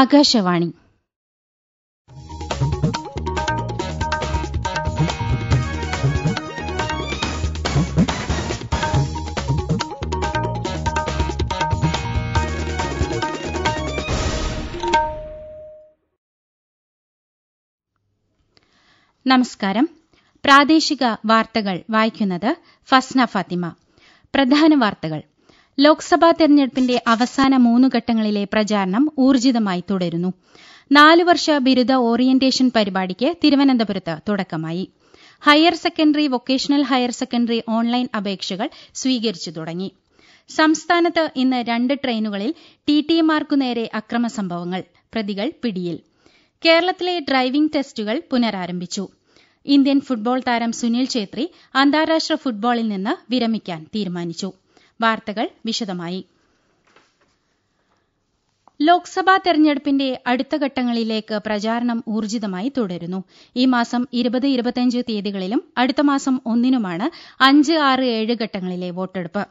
ആകാശവാണി നമസ്കാരം പ്രാദേശിക വാർത്തകൾ വായിക്കുന്നത് ഫസ്ന ഫാത്തിമ പ്രധാന വാർത്തകൾ ലോക്സഭാ തെരഞ്ഞെടുപ്പിന്റെ അവസാന മൂന്ന് ഘട്ടങ്ങളിലെ പ്രചാരണം ഊർജിതമായി തുടരുന്നു നാല് വർഷ ബിരുദ ഓറിയന്റേഷൻ പരിപാടിക്ക് തിരുവനന്തപുരത്ത് തുടക്കമായി higher secondary vocational higher secondary online അപേക്ഷകൾ സ്വീകരിച്ചു തുടങ്ങി സംസ്ഥാനത്ത് ഇന്ന് രണ്ട് ട്രെയിനുകളിൽ ടി ടി മാർക്കു നേരെ അക്രമസംഭവങ്ങൾ പ്രതികൾ പിടിയിൽ കേരളത്തിലെ ഡ്രൈവിംഗ് ടെസ്റ്റുകൾ പുനരാരംഭിച്ചു ഇന്ത്യൻ ഫുട്ബോൾ താരം സുനിൽ ഛേത്രി അന്താരാഷ്ട്ര ഫുട്ബോളിൽ നിന്ന് വിരമിക്കാൻ തീരുമാനിച്ചു വാർത്തകൾ വിശദമായി ലോക്സഭാ തെരഞ്ഞെടുപ്പിന്റെ അടുത്ത ഘട്ടങ്ങളിലേക്ക് പ്രചാരണം ഊർജിതമായി തുടരുന്നു ഈ മാസം ഇരുപത് ഇരുപത്തിയഞ്ച് തീയതികളിലും അടുത്ത മാസം ഒന്നിനുമാണ് അഞ്ച് ആറ് ഏഴ് ഘട്ടങ്ങളിലെ വോട്ടെടുപ്പ്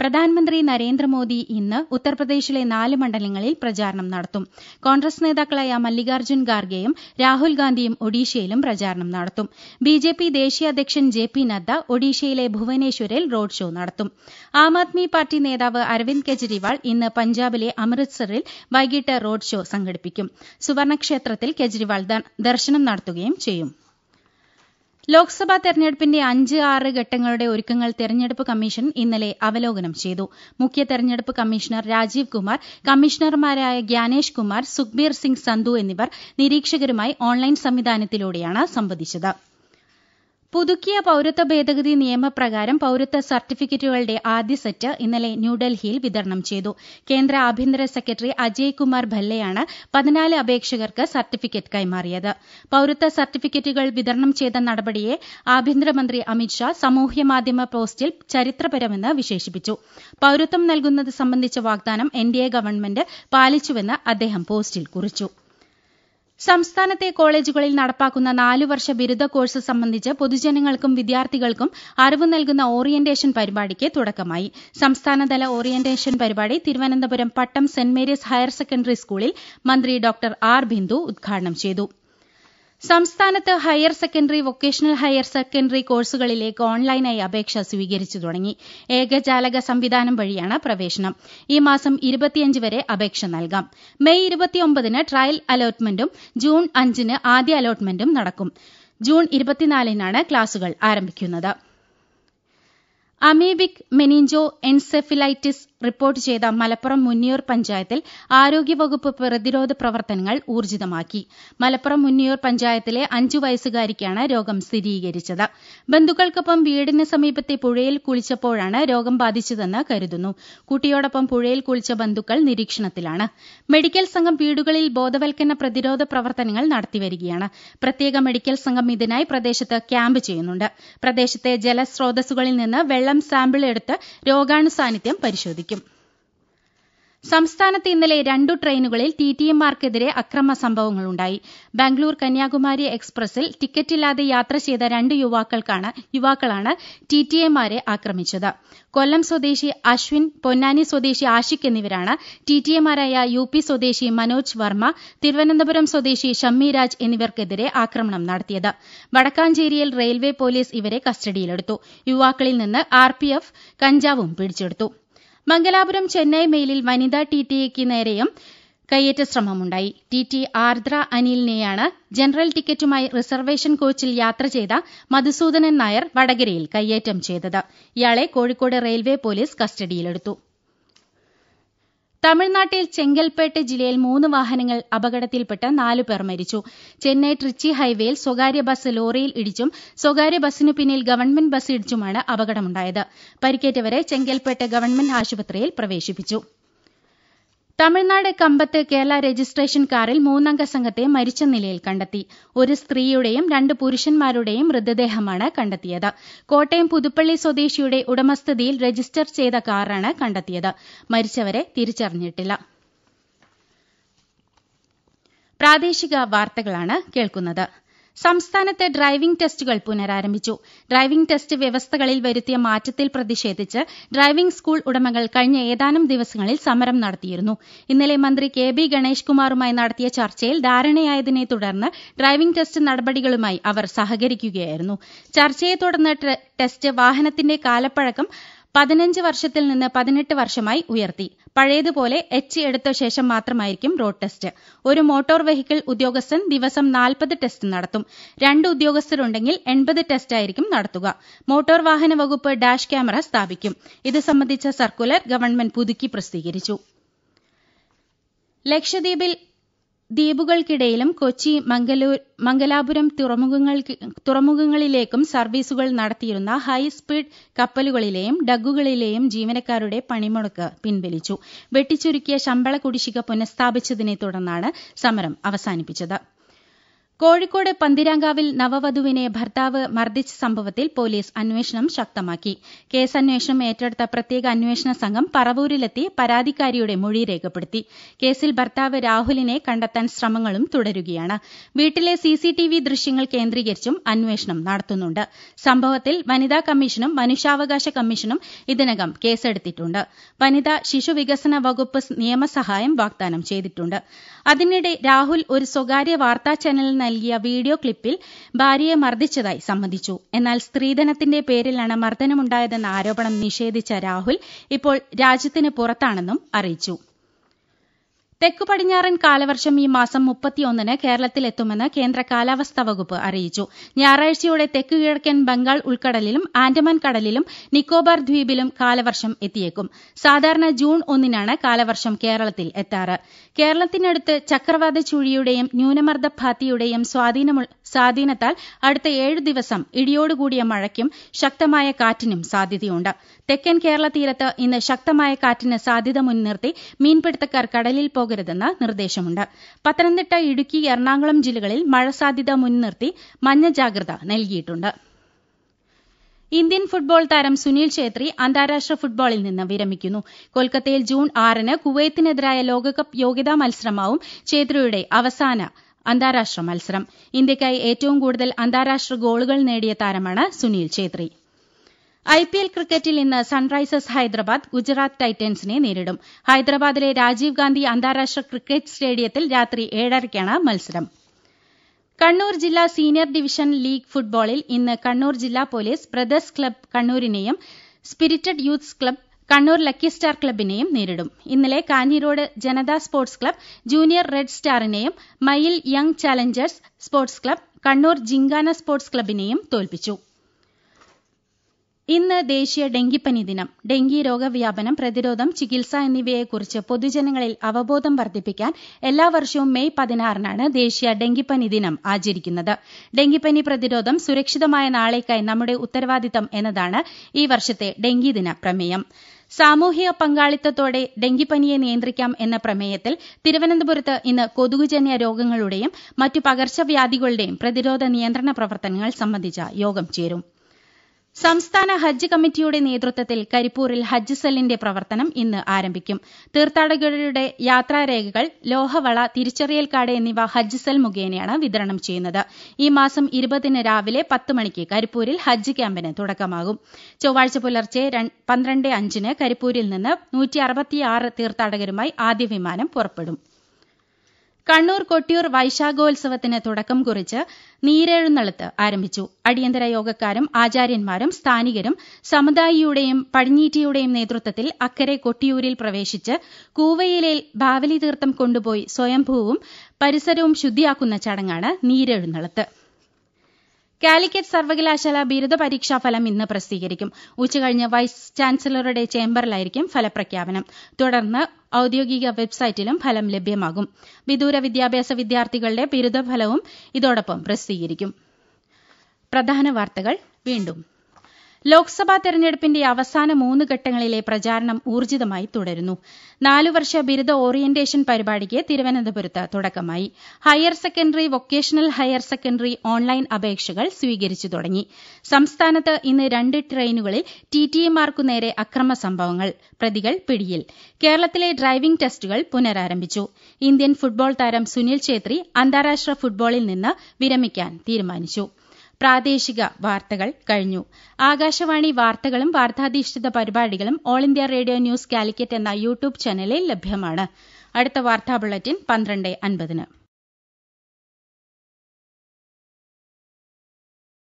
പ്രധാനമന്ത്രി നരേന്ദ്രമോദി ഇന്ന് ഉത്തർപ്രദേശിലെ നാല് മണ്ഡലങ്ങളിൽ പ്രചാരണം നടത്തും കോൺഗ്രസ് നേതാക്കളായ മല്ലികാർജ്ജുൻ ഖാർഗെയും രാഹുൽ ഗാന്ധിയും ഒഡീഷയിലും പ്രചാരണം നടത്തും ബിജെപി ദേശീയ അധ്യക്ഷൻ ജെ പി നദ്ദ ഒഡീഷയിലെ ഭുവനേശ്വരിൽ റോഡ് ഷോ നടത്തും ആം ആദ്മി പാർട്ടി നേതാവ് അരവിന്ദ് കെജ്രിവാൾ ഇന്ന് പഞ്ചാബിലെ അമൃത്സറിൽ വൈകിട്ട് റോഡ് ഷോ സംഘടിപ്പിക്കും സുവർണക്ഷേത്രത്തിൽ കെജ്രിവാൾ ദർശനം നടത്തുകയും ചെയ്യും ലോക്സഭാ തെരഞ്ഞെടുപ്പിന്റെ അഞ്ച് ആറ് ഘട്ടങ്ങളുടെ ഒരുക്കങ്ങൾ തെരഞ്ഞെടുപ്പ് കമ്മീഷൻ ഇന്നലെ അവലോകനം ചെയ്തു മുഖ്യ തെരഞ്ഞെടുപ്പ് കമ്മീഷണർ രാജീവ് കുമാർ കമ്മീഷണർമാരായ ഗ്യാനേഷ് കുമാർ സുഖ്ബീർ സിംഗ് സന്ധു എന്നിവർ നിരീക്ഷകരുമായി ഓൺലൈൻ സംവിധാനത്തിലൂടെയാണ് സംവദിച്ചത് പുതുക്കിയ പൌരത്വ ഭേദഗതി നിയമപ്രകാരം പൌരത്വ സർട്ടിഫിക്കറ്റുകളുടെ ആദ്യ സെറ്റ് ഇന്നലെ ന്യൂഡൽഹിയിൽ വിതരണം ചെയ്തു കേന്ദ്ര ആഭ്യന്തര സെക്രട്ടറി അജയ് കുമാർ ഭല്ലയാണ് പതിനാല് അപേക്ഷകർക്ക് സർട്ടിഫിക്കറ്റ് കൈമാറിയത് പൌരത്വ സർട്ടിഫിക്കറ്റുകൾ വിതരണം ചെയ്ത നടപടിയെ ആഭ്യന്തരമന്ത്രി അമിത്ഷാ മാധ്യമ പോസ്റ്റിൽ ചരിത്രപരമെന്ന് വിശേഷിപ്പിച്ചു പൌരത്വം നൽകുന്നത് സംബന്ധിച്ച വാഗ്ദാനം എൻഡിഎ ഗവൺമെന്റ് പാലിച്ചുവെന്ന് അദ്ദേഹം പോസ്റ്റിൽ കുറിച്ചു സംസ്ഥാനത്തെ കോളേജുകളിൽ നടപ്പാക്കുന്ന നാലു വർഷ ബിരുദ കോഴ്സ് സംബന്ധിച്ച് പൊതുജനങ്ങൾക്കും വിദ്യാർത്ഥികൾക്കും അറിവ് നൽകുന്ന ഓറിയന്റേഷൻ പരിപാടിക്ക് തുടക്കമായി സംസ്ഥാനതല ഓറിയന്റേഷൻ പരിപാടി Thiruvananthapuram Pattom saint Mary's higher secondary സ്കൂളിൽ മന്ത്രി ഡോ ആർ ബിന്ദു ഉദ്ഘാടനം ചെയ്തു സംസ്ഥാനത്ത് higher secondary vocational higher secondary കോഴ്സുകളിലേക്ക് ഓൺലൈനായി അപേക്ഷ സ്വീകരിച്ചു തുടങ്ങി ഏകജാലക സംവിധാനം വഴിയാണ് പ്രവേശനം ഈ മാസം ഇരുപത്തിയഞ്ച് വരെ അപേക്ഷ നൽകാം മെയ് ഇരുപത്തിയൊമ്പതിന് ട്രയൽ അലോട്ട്മെന്റും ജൂൺ അഞ്ചിന് ആദ്യ അലോട്ട്മെന്റും നടക്കും ജൂൺ ഇരുപത്തിനാലിനാണ് ക്ലാസുകൾ ആരംഭിക്കുന്നത് അമീബിക് മെനിഞ്ചോ എൻസെഫിലൈറ്റിസ് റിപ്പോർട്ട് ചെയ്ത മലപ്പുറം മുന്നിയൂർ പഞ്ചായത്തിൽ ആരോഗ്യവകുപ്പ് പ്രതിരോധ പ്രവർത്തനങ്ങൾ ഊർജിതമാക്കി മലപ്പുറം മുന്നിയൂർ പഞ്ചായത്തിലെ അഞ്ചു വയസ്സുകാരിക്കാണ് രോഗം സ്ഥിരീകരിച്ചത് ബന്ധുക്കൾക്കൊപ്പം വീടിന് സമീപത്തെ പുഴയിൽ കുളിച്ചപ്പോഴാണ് രോഗം ബാധിച്ചതെന്ന് കരുതുന്നു കുട്ടിയോടൊപ്പം പുഴയിൽ കുളിച്ച ബന്ധുക്കൾ നിരീക്ഷണത്തിലാണ് മെഡിക്കൽ സംഘം വീടുകളിൽ ബോധവൽക്കരണ പ്രതിരോധ പ്രവർത്തനങ്ങൾ നടത്തിവരികയാണ് പ്രത്യേക മെഡിക്കൽ സംഘം ഇതിനായി പ്രദേശത്ത് ക്യാമ്പ് ചെയ്യുന്നുണ്ട് പ്രദേശത്തെ ജലസ്രോതസ്സുകളിൽ നിന്ന് വെള്ളം സാമ്പിൾ എടുത്ത് സാന്നിധ്യം പരിശോധിക്കും സംസ്ഥാനത്ത് ഇന്നലെ രണ്ടു ട്രെയിനുകളിൽ ടിടിഎംമാർക്കെതിരെ അക്രമ സംഭവങ്ങളുണ്ടായി ബാംഗ്ലൂർ കന്യാകുമാരി എക്സ്പ്രസിൽ ടിക്കറ്റില്ലാതെ യാത്ര ചെയ്ത രണ്ട് യുവാക്കളാണ് ടിടിഎമാരെ ആക്രമിച്ചത് കൊല്ലം സ്വദേശി അശ്വിൻ പൊന്നാനി സ്വദേശി ആഷിക് എന്നിവരാണ് യു യുപി സ്വദേശി മനോജ് വർമ്മ തിരുവനന്തപുരം സ്വദേശി ഷമ്മിരാജ് എന്നിവർക്കെതിരെ ആക്രമണം നടത്തിയത് വടക്കാഞ്ചേരിയിൽ റെയിൽവേ പോലീസ് ഇവരെ കസ്റ്റഡിയിലെടുത്തു യുവാക്കളിൽ നിന്ന് ആർപിഎഫ് കഞ്ചാവും പിടിച്ചെടുത്തു മംഗലാപുരം ചെന്നൈ മെയിലിൽ വനിതാ എക്ക് നേരെയും കയ്യേറ്റ ശ്രമമുണ്ടായി ടിടി ആർദ്ര അനിലിനെയാണ് ജനറൽ ടിക്കറ്റുമായി റിസർവേഷൻ കോച്ചിൽ യാത്ര ചെയ്ത മധുസൂദനൻ നായർ വടകരയിൽ കയ്യേറ്റം ചെയ്തത് ഇയാളെ കോഴിക്കോട് റെയിൽവേ പോലീസ് കസ്റ്റഡിയിലെടുത്തു തമിഴ്നാട്ടിൽ ചെങ്കൽപ്പേട്ട് ജില്ലയിൽ മൂന്ന് വാഹനങ്ങൾ അപകടത്തിൽപ്പെട്ട് നാലു പേർ മരിച്ചു ചെന്നൈ ട്രിച്ചി ഹൈവേയിൽ സ്വകാര്യ ബസ് ലോറിയിൽ ഇടിച്ചും സ്വകാര്യ ബസിനു പിന്നിൽ ഗവൺമെന്റ് ബസ് ഇടിച്ചുമാണ് അപകടമുണ്ടായത് പരിക്കേറ്റവരെ ചെങ്കൽപ്പേട്ട് ഗവൺമെന്റ് ആശുപത്രിയിൽ പ്രവേശിപ്പിച്ചു തമിഴ്നാട് കമ്പത്ത് കേരള രജിസ്ട്രേഷൻ കാറിൽ മൂന്നംഗ സംഘത്തെ മരിച്ച നിലയിൽ കണ്ടെത്തി ഒരു സ്ത്രീയുടെയും രണ്ട് പുരുഷന്മാരുടെയും മൃതദേഹമാണ് കണ്ടെത്തിയത് കോട്ടയം പുതുപ്പള്ളി സ്വദേശിയുടെ ഉടമസ്ഥതയിൽ രജിസ്റ്റർ ചെയ്ത കാറാണ് കണ്ടെത്തിയത് മരിച്ചവരെ തിരിച്ചറിഞ്ഞിട്ടില്ല പ്രാദേശിക വാർത്തകളാണ് കേൾക്കുന്നത് സംസ്ഥാനത്ത് ഡ്രൈവിംഗ് ടെസ്റ്റുകൾ പുനരാരംഭിച്ചു ഡ്രൈവിംഗ് ടെസ്റ്റ് വ്യവസ്ഥകളിൽ വരുത്തിയ മാറ്റത്തിൽ പ്രതിഷേധിച്ച് ഡ്രൈവിംഗ് സ്കൂൾ ഉടമകൾ കഴിഞ്ഞ ഏതാനും ദിവസങ്ങളിൽ സമരം നടത്തിയിരുന്നു ഇന്നലെ മന്ത്രി കെ ബി ഗണേഷ് കുമാറുമായി നടത്തിയ ചർച്ചയിൽ ധാരണയായതിനെ തുടർന്ന് ഡ്രൈവിംഗ് ടെസ്റ്റ് നടപടികളുമായി അവർ സഹകരിക്കുകയായിരുന്നു ചർച്ചയെ തുടർന്ന് ടെസ്റ്റ് വാഹനത്തിന്റെ കാലപ്പഴക്കം പതിനഞ്ച് വർഷത്തിൽ നിന്ന് പതിനെട്ട് വർഷമായി ഉയർത്തി പഴയതുപോലെ എച്ച് എടുത്ത ശേഷം മാത്രമായിരിക്കും റോഡ് ടെസ്റ്റ് ഒരു മോട്ടോർ വെഹിക്കിൾ ഉദ്യോഗസ്ഥൻ ദിവസം നാൽപ്പത് ടെസ്റ്റ് നടത്തും രണ്ട് ഉദ്യോഗസ്ഥരുണ്ടെങ്കിൽ എൺപത് ടെസ്റ്റായിരിക്കും നടത്തുക മോട്ടോർ വാഹന വകുപ്പ് ഡാഷ് ക്യാമറ സ്ഥാപിക്കും ഇത് സംബന്ധിച്ച സർക്കുലർ ഗവൺമെന്റ് പുതുക്കി പ്രസിദ്ധീകരിച്ചു ലക്ഷദ്വീപിൽ ദ്വീപുകൾക്കിടയിലും കൊച്ചി മംഗലാപുരം തുറമുഖങ്ങളിലേക്കും സർവീസുകൾ നടത്തിയിരുന്ന ഹൈസ്പീഡ് കപ്പലുകളിലെയും ഡഗുകളിലെയും ജീവനക്കാരുടെ പണിമുടക്ക് പിൻവലിച്ചു വെട്ടിച്ചുരുക്കിയ ശമ്പള കുടിശ്ശിക പുനഃസ്ഥാപിച്ചതിനെ തുടർന്നാണ് സമരം അവസാനിപ്പിച്ചത് കോഴിക്കോട് പന്തിരാങ്കാവിൽ നവവധുവിനെ ഭർത്താവ് മർദ്ദിച്ച സംഭവത്തിൽ പോലീസ് അന്വേഷണം ശക്തമാക്കി കേസന്വേഷണം ഏറ്റെടുത്ത പ്രത്യേക അന്വേഷണ സംഘം പറവൂരിലെത്തി പരാതിക്കാരിയുടെ മൊഴി രേഖപ്പെടുത്തി കേസിൽ ഭർത്താവ് രാഹുലിനെ കണ്ടെത്താൻ ശ്രമങ്ങളും തുടരുകയാണ് വീട്ടിലെ സിസിടിവി ദൃശ്യങ്ങൾ കേന്ദ്രീകരിച്ചും അന്വേഷണം നടത്തുന്നുണ്ട് സംഭവത്തിൽ വനിതാ കമ്മീഷനും മനുഷ്യാവകാശ കമ്മീഷനും ഇതിനകം കേസെടുത്തിട്ടുണ്ട് വനിതാ ശിശുവികസന വകുപ്പ് നിയമസഹായം വാഗ്ദാനം ചെയ്തിട്ടുണ്ട് അതിനിടെ രാഹുൽ ഒരു സ്വകാര്യ വാർത്താ ചാനലിന് നൽകിയ വീഡിയോ ക്ലിപ്പിൽ ഭാര്യയെ മർദ്ദിച്ചതായി സമ്മതിച്ചു എന്നാൽ സ്ത്രീധനത്തിന്റെ പേരിലാണ് മർദ്ദനമുണ്ടായതെന്ന ആരോപണം നിഷേധിച്ച രാഹുൽ ഇപ്പോൾ രാജ്യത്തിന് പുറത്താണെന്നും അറിയിച്ചു തെക്കു പടിഞ്ഞാറൻ കാലവർഷം ഈ മാസം മുപ്പത്തിയൊന്നിന് കേരളത്തിലെത്തുമെന്ന് കേന്ദ്ര കാലാവസ്ഥാ വകുപ്പ് അറിയിച്ചു ഞായറാഴ്ചയോടെ തെക്കു കിഴക്കൻ ബംഗാൾ ഉൾക്കടലിലും ആൻഡമാൻ കടലിലും നിക്കോബാർ ദ്വീപിലും കാലവർഷം എത്തിയേക്കും സാധാരണ ജൂൺ ഒന്നിനാണ് കാലവർഷം കേരളത്തിൽ എത്താറ് കേരളത്തിനടുത്ത് ചക്രവാത ചുഴിയുടെയും ന്യൂനമർദ്ദ ഭാത്തിയുടെയും സ്വാധീനത്താൽ അടുത്ത ഏഴ് ദിവസം ഇടിയോടുകൂടിയ മഴയ്ക്കും ശക്തമായ കാറ്റിനും സാധ്യതയുണ്ട് തെക്കൻ കേരള തീരത്ത് ഇന്ന് ശക്തമായ കാറ്റിന് സാധ്യത മുൻനിർത്തി മീൻപിടുത്തക്കാർ കടലിൽ പോകരുതെന്ന് നിർദ്ദേശമുണ്ട് പത്തനംതിട്ട ഇടുക്കി എറണാകുളം ജില്ലകളിൽ മഴ സാധ്യത മുൻനിർത്തി മഞ്ഞ ജാഗ്രത നൽകിയിട്ടുണ്ട് ഇന്ത്യൻ ഫുട്ബോൾ താരം സുനിൽ ഛേത്രി അന്താരാഷ്ട്ര ഫുട്ബോളിൽ നിന്ന് വിരമിക്കുന്നു കൊൽക്കത്തയിൽ ജൂൺ ആറിന് കുവൈത്തിനെതിരായ ലോകകപ്പ് യോഗ്യതാ മത്സരമാവും ഛേത്രിയുടെ അവസാന അന്താരാഷ്ട്ര മത്സരം ഇന്ത്യയ്ക്കായി ഏറ്റവും കൂടുതൽ അന്താരാഷ്ട്ര ഗോളുകൾ നേടിയ താരമാണ് Sunil Chhetri I P L ക്രിക്കറ്റിൽ ഇന്ന് സൺറൈസേഴ്സ് ഹൈദരാബാദ് ഗുജറാത്ത് ടൈറ്റൻസിനെ നേരിടും ഹൈദരാബാദിലെ രാജീവ് ഗാന്ധി അന്താരാഷ്ട്ര ക്രിക്കറ്റ് സ്റ്റേഡിയത്തിൽ രാത്രി ഏഴരയ്ക്കാണ് മത്സരം കണ്ണൂർ ജില്ലാ സീനിയർ ഡിവിഷൻ ലീഗ് ഫുട്ബോളിൽ ഇന്ന് കണ്ണൂർ ജില്ലാ പോലീസ് ബ്രദേഴ്സ് ക്ലബ് കണ്ണൂരിനെയും spirited youths club Kannur lucky star ക്ലബിനെയും നേരിടും ഇന്നലെ Kanhirode Janatha sports club junior red സ്റ്റാറിനെയും Mayil young challengers sports club Kannur gymkhana sports ക്ലബിനെയും തോൽപ്പിച്ചു ഇന്ന് ദേശീയ ഡെങ്കിപ്പനി ദിനം ഡെങ്കി രോഗവ്യാപനം പ്രതിരോധം ചികിത്സ എന്നിവയെക്കുറിച്ച് പൊതുജനങ്ങളിൽ അവബോധം വർദ്ധിപ്പിക്കാൻ എല്ലാ വർഷവും മെയ് പതിനാറിനാണ് ദേശീയ ഡെങ്കിപ്പനി ദിനം ആചരിക്കുന്നത് ഡെങ്കിപ്പനി പ്രതിരോധം സുരക്ഷിതമായ നാളേക്കായി നമ്മുടെ ഉത്തരവാദിത്തം എന്നതാണ് ഈ വർഷത്തെ ഡെങ്കി ദിന പ്രമേയം സാമൂഹിക പങ്കാളിത്തത്തോടെ ഡെങ്കിപ്പനിയെ നിയന്ത്രിക്കാം എന്ന പ്രമേയത്തിൽ തിരുവനന്തപുരത്ത് ഇന്ന് കൊതുകുജന്യ രോഗങ്ങളുടെയും മറ്റു പകർച്ചവ്യാധികളുടെയും പ്രതിരോധ നിയന്ത്രണ പ്രവർത്തനങ്ങൾ സംബന്ധിച്ച യോഗം ചേരും സംസ്ഥാന ഹജ്ജ് കമ്മിറ്റിയുടെ നേതൃത്വത്തിൽ കരിപ്പൂരിൽ ഹജ്ജ് സെല്ലിന്റെ പ്രവർത്തനം ഇന്ന് ആരംഭിക്കും തീർത്ഥാടകരുടെ യാത്രാരേഖകൾ ലോഹവള തിരിച്ചറിയൽ കാർഡ് എന്നിവ ഹജ്ജ് സെൽ മുഖേനയാണ് വിതരണം ചെയ്യുന്നത് ഈ മാസം ഇരുപതിന് രാവിലെ പത്ത് മണിക്ക് കരിപ്പൂരിൽ ഹജ്ജ് ക്യാമ്പിന് തുടക്കമാകും ചൊവ്വാഴ്ച പുലർച്ചെ പന്ത്രണ്ട് അഞ്ചിന് കരിപ്പൂരിൽ നിന്ന് നൂറ്റി തീർത്ഥാടകരുമായി ആദ്യ വിമാനം പുറപ്പെടും കണ്ണൂർ കൊട്ടിയൂർ വൈശാഖോത്സവത്തിന് തുടക്കം കുറിച്ച് നീരെഴുന്നള്ളത്ത് ആരംഭിച്ചു അടിയന്തര യോഗക്കാരും ആചാര്യന്മാരും സ്ഥാനികരും സമുദായിയുടെയും പടിഞ്ഞീറ്റിയുടെയും നേതൃത്വത്തിൽ അക്കരെ കൊട്ടിയൂരിൽ പ്രവേശിച്ച് കൂവയിലെ ബാവലി തീർത്ഥം കൊണ്ടുപോയി സ്വയംഭൂവും പരിസരവും ശുദ്ധിയാക്കുന്ന ചടങ്ങാണ് നീരെഴുന്നള്ളത്ത് കാലിക്കറ്റ് സർവകലാശാല ബിരുദ ഫലം ഇന്ന് പ്രസിദ്ധീകരിക്കും ഉച്ചകഴിഞ്ഞ് വൈസ് ചാൻസലറുടെ ചേംബറിലായിരിക്കും ഫലപ്രഖ്യാപനം തുടർന്ന് ഔദ്യോഗിക വെബ്സൈറ്റിലും ഫലം ലഭ്യമാകും വിദൂര വിദ്യാഭ്യാസ വിദ്യാർത്ഥികളുടെ ബിരുദ ഫലവും ഇതോടൊപ്പം പ്രസിദ്ധീകരിക്കും ലോക്സഭാ തെരഞ്ഞെടുപ്പിന്റെ അവസാന മൂന്ന് ഘട്ടങ്ങളിലെ പ്രചാരണം ഊർജ്ജിതമായി തുടരുന്നു നാലുവർഷ ബിരുദ ഓറിയന്റേഷൻ പരിപാടിക്ക് തിരുവനന്തപുരത്ത് തുടക്കമായി higher secondary vocational higher secondary online അപേക്ഷകൾ സ്വീകരിച്ചു തുടങ്ങി സംസ്ഥാനത്ത് ഇന്ന് രണ്ട് ട്രെയിനുകളിൽ ടിടിഇമാർക്കു നേരെ അക്രമ സംഭവങ്ങൾ പ്രതികൾ പിടിയിൽ കേരളത്തിലെ ഡ്രൈവിംഗ് ടെസ്റ്റുകൾ പുനരാരംഭിച്ചു ഇന്ത്യൻ ഫുട്ബോൾ താരം സുനിൽ ഛേത്രി അന്താരാഷ്ട്ര ഫുട്ബോളിൽ നിന്ന് വിരമിക്കാൻ തീരുമാനിച്ചു പ്രാദേശിക വാർത്തകൾ കഴിഞ്ഞു ആകാശവാണി വാർത്തകളും വാർത്താധിഷ്ഠിത പരിപാടികളും all India radio news Calicut എന്ന യൂട്യൂബ് ചാനലിൽ ലഭ്യമാണ് അടുത്ത വാർത്താ ബുള്ളറ്റിൻ പന്ത്രണ്ട് അൻപതിന്